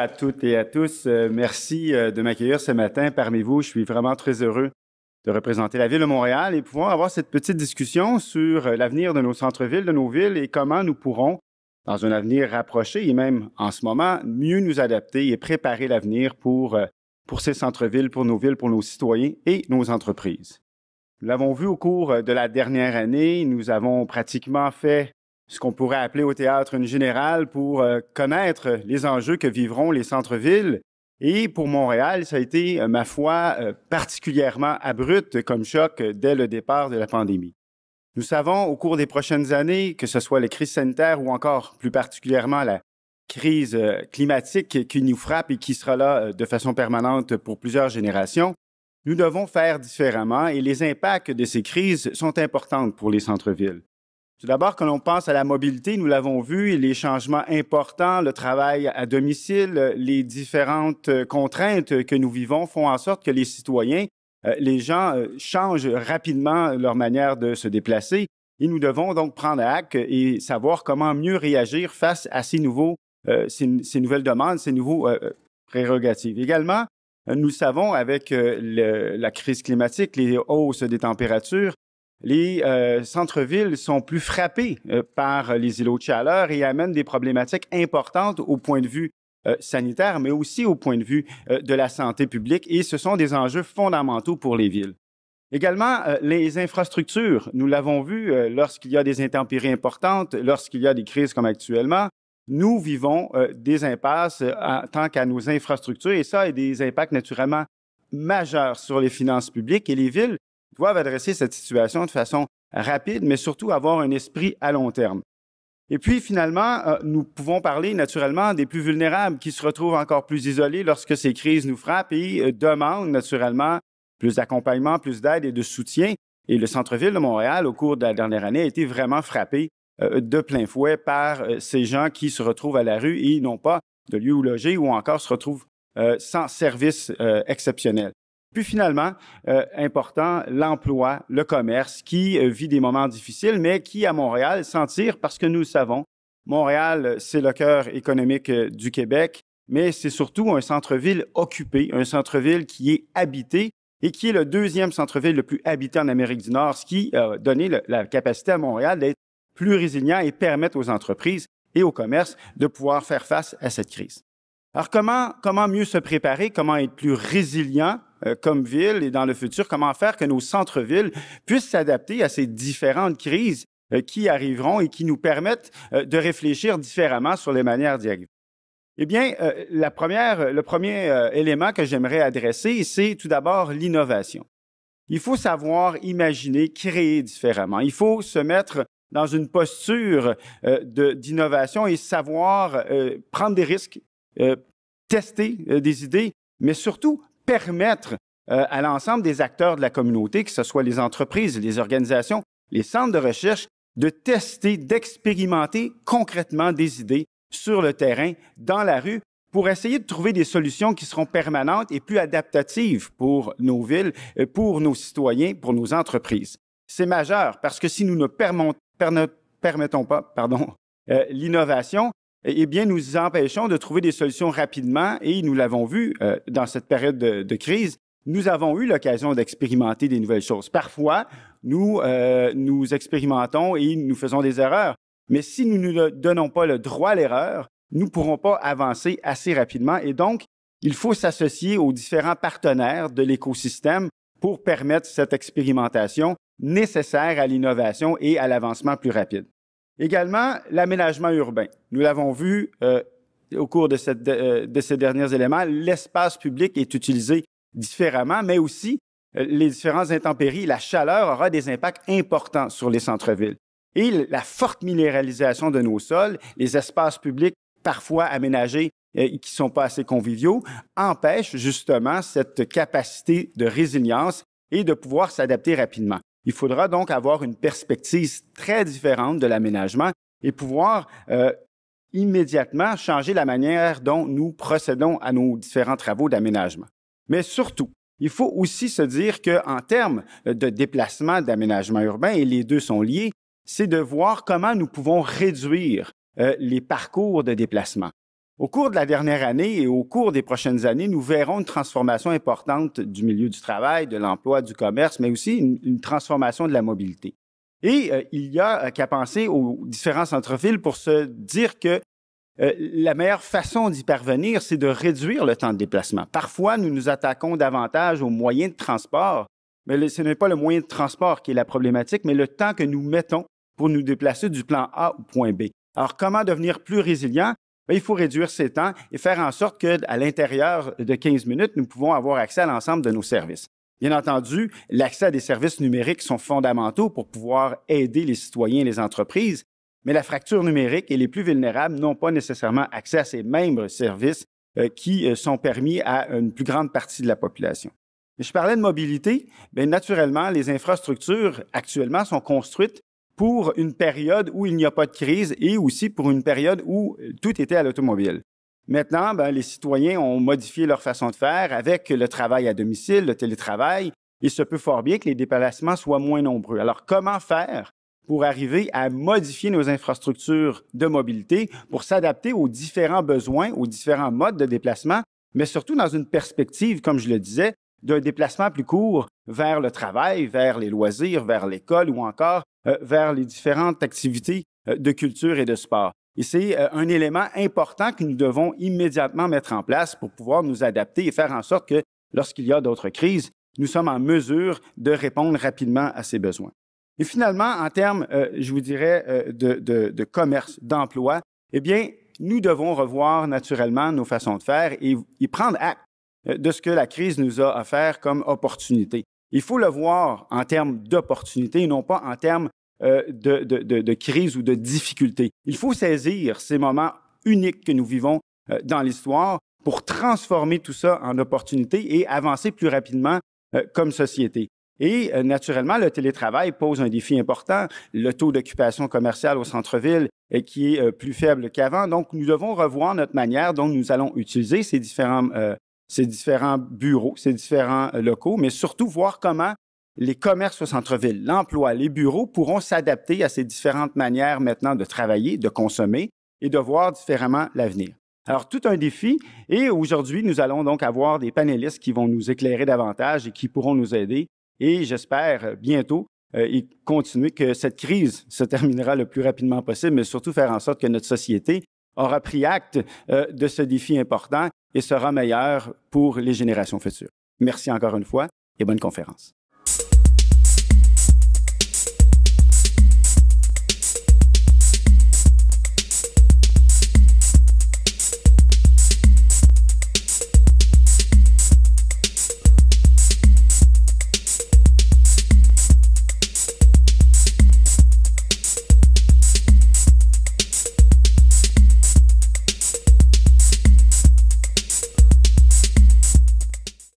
à toutes et à tous. Euh, merci euh, de m'accueillir ce matin parmi vous. Je suis vraiment très heureux de représenter la ville de Montréal et pouvoir avoir cette petite discussion sur euh, l'avenir de nos centres-villes, de nos villes et comment nous pourrons, dans un avenir rapproché et même en ce moment, mieux nous adapter et préparer l'avenir pour, pour ces centres-villes, pour nos villes, pour nos citoyens et nos entreprises. Nous l'avons vu au cours de la dernière année, nous avons pratiquement fait ce qu'on pourrait appeler au théâtre une générale pour euh, connaître les enjeux que vivront les centres-villes. Et pour Montréal, ça a été, euh, ma foi, euh, particulièrement abrupt comme choc dès le départ de la pandémie. Nous savons au cours des prochaines années, que ce soit les crises sanitaires ou encore plus particulièrement la crise climatique qui nous frappe et qui sera là de façon permanente pour plusieurs générations, nous devons faire différemment et les impacts de ces crises sont importants pour les centres-villes. Tout d'abord, quand on pense à la mobilité, nous l'avons vu, les changements importants, le travail à domicile, les différentes euh, contraintes que nous vivons font en sorte que les citoyens, euh, les gens euh, changent rapidement leur manière de se déplacer et nous devons donc prendre acte et savoir comment mieux réagir face à ces, nouveaux, ces, nouvelles demandes, ces nouveaux prérogatives. Également, nous savons avec la crise climatique, les hausses des températures, les euh, centres-villes sont plus frappés euh, par les îlots de chaleur et amènent des problématiques importantes au point de vue euh, sanitaire, mais aussi au point de vue de la santé publique, et ce sont des enjeux fondamentaux pour les villes. Également, les infrastructures, nous l'avons vu lorsqu'il y a des intempéries importantes, lorsqu'il y a des crises comme actuellement, nous vivons des impasses en tant qu'à nos infrastructures, et ça a des impacts naturellement majeurs sur les finances publiques, et les villes doivent adresser cette situation de façon rapide, mais surtout avoir un esprit à long terme. Et puis finalement, euh, nous pouvons parler naturellement des plus vulnérables qui se retrouvent encore plus isolés lorsque ces crises nous frappent et euh, demandent naturellement plus d'accompagnement, plus d'aide et de soutien. Et le centre-ville de Montréal, au cours de la dernière année, a été vraiment frappé euh, de plein fouet par ces gens qui se retrouvent à la rue et n'ont pas de lieu où loger ou encore se retrouvent sans service exceptionnel. Puis finalement, euh, important, l'emploi, le commerce, qui euh, vit des moments difficiles, mais qui, à Montréal, s'en tire parce que nous le savons. Montréal, euh, c'est le cœur économique du Québec, mais c'est surtout un centre-ville occupé, un centre-ville qui est habité et qui est le deuxième centre-ville le plus habité en Amérique du Nord, ce qui a donné la capacité à Montréal d'être plus résilient et permettre aux entreprises et au commerce de pouvoir faire face à cette crise. Alors comment, mieux se préparer, comment être plus résilient euh, comme ville et dans le futur, comment faire que nos centres-villes puissent s'adapter à ces différentes crises euh, qui arriveront et qui nous permettent euh, de réfléchir différemment sur les manières d'y arriver. Eh bien, la première, le premier élément que j'aimerais adresser, c'est tout d'abord l'innovation. Il faut savoir imaginer, créer différemment. Il faut se mettre dans une posture d'innovation et savoir prendre des risques, euh, tester euh, des idées, mais surtout permettre euh, à l'ensemble des acteurs de la communauté, que ce soit les entreprises, les organisations, les centres de recherche, de tester, d'expérimenter concrètement des idées sur le terrain, dans la rue, pour essayer de trouver des solutions qui seront permanentes et plus adaptatives pour nos villes, pour nos citoyens, pour nos entreprises. C'est majeur parce que si nous ne permettons pas pardon, l'innovation, eh, eh bien, nous empêchons de trouver des solutions rapidement et nous l'avons vu euh, dans cette période de, crise. Nous avons eu l'occasion d'expérimenter des nouvelles choses. Parfois, nous, euh, nous expérimentons et nous faisons des erreurs. Mais si nous ne donnons pas le droit à l'erreur, nous ne pourrons pas avancer assez rapidement. Et donc, il faut s'associer aux différents partenaires de l'écosystème pour permettre cette expérimentation nécessaire à l'innovation et à l'avancement plus rapide. Également, l'aménagement urbain. Nous l'avons vu euh, au cours euh, de, ces derniers éléments, l'espace public est utilisé différemment, mais aussi euh, les différentes intempéries, la chaleur aura des impacts importants sur les centres-villes. Et la forte minéralisation de nos sols, les espaces publics parfois aménagés qui ne sont pas assez conviviaux, empêchent justement cette capacité de résilience et de pouvoir s'adapter rapidement. Il faudra donc avoir une perspective très différente de l'aménagement et pouvoir euh, immédiatement changer la manière dont nous procédons à nos différents travaux d'aménagement. Mais surtout, il faut aussi se dire qu'en termes euh, de déplacement d'aménagement urbain, et les deux sont liés, c'est de voir comment nous pouvons réduire euh, les parcours de déplacement. Au cours de la dernière année et au cours des prochaines années, nous verrons une transformation importante du milieu du travail, de l'emploi, du commerce, mais aussi une, transformation de la mobilité. Et euh, il y a euh, qu'à penser aux différents entre villes pour se dire que euh, la meilleure façon d'y parvenir, c'est de réduire le temps de déplacement. Parfois, nous nous attaquons davantage aux moyens de transport, mais ce n'est pas le moyen de transport qui est la problématique, mais le temps que nous mettons pour nous déplacer du plan A au point B. Alors, comment devenir plus résilient? Ben, il faut réduire ces temps et faire en sorte à l'intérieur de 15 minutes, nous pouvons avoir accès à l'ensemble de nos services. Bien entendu, l'accès à des services numériques sont fondamentaux pour pouvoir aider les citoyens et les entreprises, mais la fracture numérique et les plus vulnérables n'ont pas nécessairement accès à ces mêmes services euh, qui euh, sont permis à une plus grande partie de la population. Je parlais de mobilité. Bien, naturellement, les infrastructures actuellement sont construites pour une période où il n'y a pas de crise et aussi pour une période où euh, tout était à l'automobile. Maintenant, ben, les citoyens ont modifié leur façon de faire avec le travail à domicile, le télétravail. Il se peut fort bien que les déplacements soient moins nombreux. Alors, comment faire pour arriver à modifier nos infrastructures de mobilité, pour s'adapter aux différents besoins, aux différents modes de déplacement, mais surtout dans une perspective, comme je le disais, d'un déplacement plus court vers le travail, vers les loisirs, vers l'école ou encore euh, vers les différentes activités euh, de culture et de sport. Et c'est euh, un élément important que nous devons immédiatement mettre en place pour pouvoir nous adapter et faire en sorte que lorsqu'il y a d'autres crises, nous sommes en mesure de répondre rapidement à ces besoins. Et finalement, en termes, je vous dirais, de, commerce, d'emploi, eh bien, nous devons revoir naturellement nos façons de faire et, et prendre acte de ce que la crise nous a offert comme opportunité. Il faut le voir en termes d'opportunités, non pas en termes euh, de, crise ou de difficulté. Il faut saisir ces moments uniques que nous vivons euh, dans l'histoire pour transformer tout ça en opportunité et avancer plus rapidement euh, comme société. Et naturellement, le télétravail pose un défi important. Le taux d'occupation commerciale au centre-ville est qui est plus faible qu'avant. Donc, nous devons revoir notre manière dont nous allons utiliser ces différents ces différents bureaux, ces différents euh, locaux, mais surtout voir comment les commerces au centre-ville, l'emploi, les bureaux pourront s'adapter à ces différentes manières maintenant de travailler, de consommer et de voir différemment l'avenir. Alors, tout un défi. Et aujourd'hui, nous allons donc avoir des panélistes qui vont nous éclairer davantage et qui pourront nous aider. Et j'espère euh, bientôt et euh, continuer que cette crise se terminera le plus rapidement possible, mais surtout faire en sorte que notre société aura pris acte de ce défi important et sera meilleur pour les générations futures. Merci encore une fois et bonne conférence.